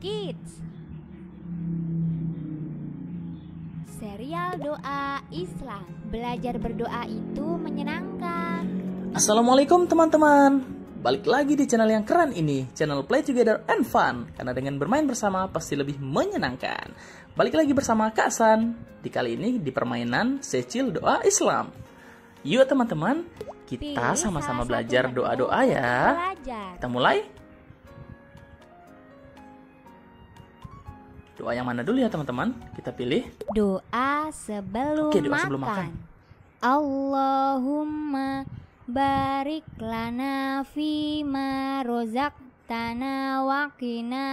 Kids. Serial Doa Islam. Belajar berdoa itu menyenangkan. Assalamualaikum teman-teman. Balik lagi di channel yang keren ini, channel Play Together and Fun. Karena dengan bermain bersama pasti lebih menyenangkan. Balik lagi bersama Kak San. Di kali ini di permainan Secil Doa Islam. Yuk teman-teman, kita sama-sama belajar doa-doa ya. Kita mulai. Doa yang mana dulu ya teman-teman? Kita pilih doa sebelum, Oke, doa sebelum makan. makan. Allahumma barik lana fi ma rozaqtana wa qina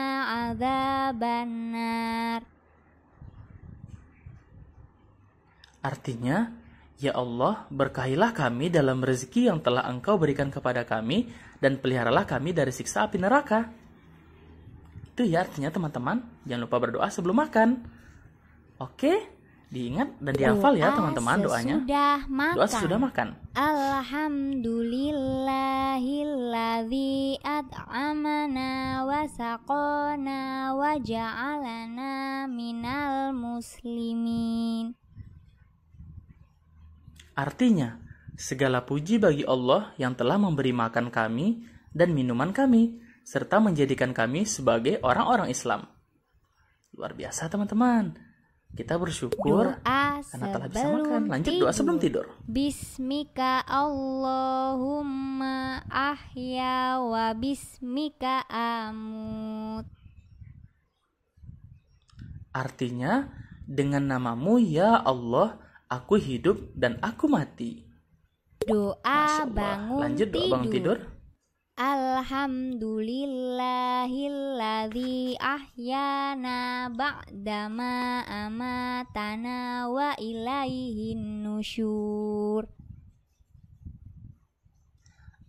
adzabannar. Artinya, Ya Allah, berkahilah kami dalam rezeki yang telah Engkau berikan kepada kami dan peliharalah kami dari siksa api neraka. Itu ya artinya teman-teman, jangan lupa berdoa sebelum makan. Oke? Diingat dan dihafal ya teman-teman doanya. Sudah makan. Doa sudah makan. Alhamdulillahilladzi at'amana wa saqana wa ja'alana minal muslimin. Artinya, segala puji bagi Allah yang telah memberi makan kami dan minuman kami serta menjadikan kami sebagai orang-orang Islam. Luar biasa teman-teman. Kita bersyukur doa karena telah bisa makan. Lanjut tidur. doa sebelum tidur. Bismika Allahumma ahya wa bismika amut. Artinya, dengan namamu ya Allah, aku hidup dan aku mati. Doa bangun Lanjut doa bangun tidur. tidur. Alhamdulillahilladzi ahyana ba'dama amatana wa ilaihin nusyur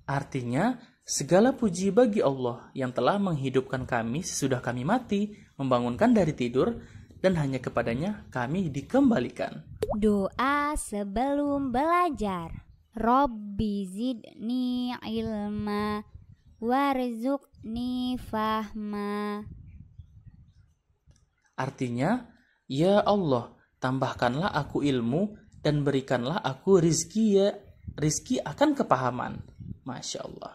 Artinya, segala puji bagi Allah yang telah menghidupkan kami sesudah kami mati, membangunkan dari tidur, dan hanya kepadanya kami dikembalikan. Doa sebelum belajar Robbi zidni ilma warzuqni fahma. Artinya, ya Allah, tambahkanlah aku ilmu dan berikanlah aku rizki ya rizki akan kepahaman. Masya Allah.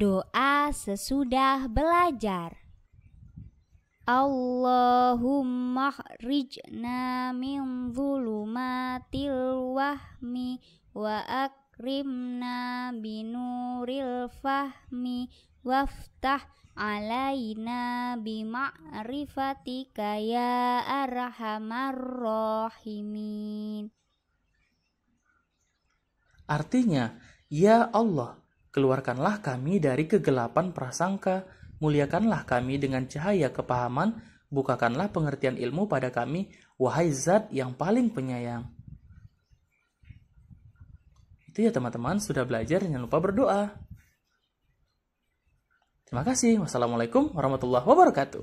Doa sesudah belajar. Allahumma rijna min zulumatil wahmi wa ak akrimna binuril fahmi waftah alaina bima'rifatika ya arhamar rahimin Artinya, ya Allah, keluarkanlah kami dari kegelapan prasangka, muliakanlah kami dengan cahaya kepahaman, bukakanlah pengertian ilmu pada kami, wahai zat yang paling penyayang. Itu ya teman-teman, sudah belajar jangan lupa berdoa. Terima kasih. Wassalamualaikum warahmatullahi wabarakatuh.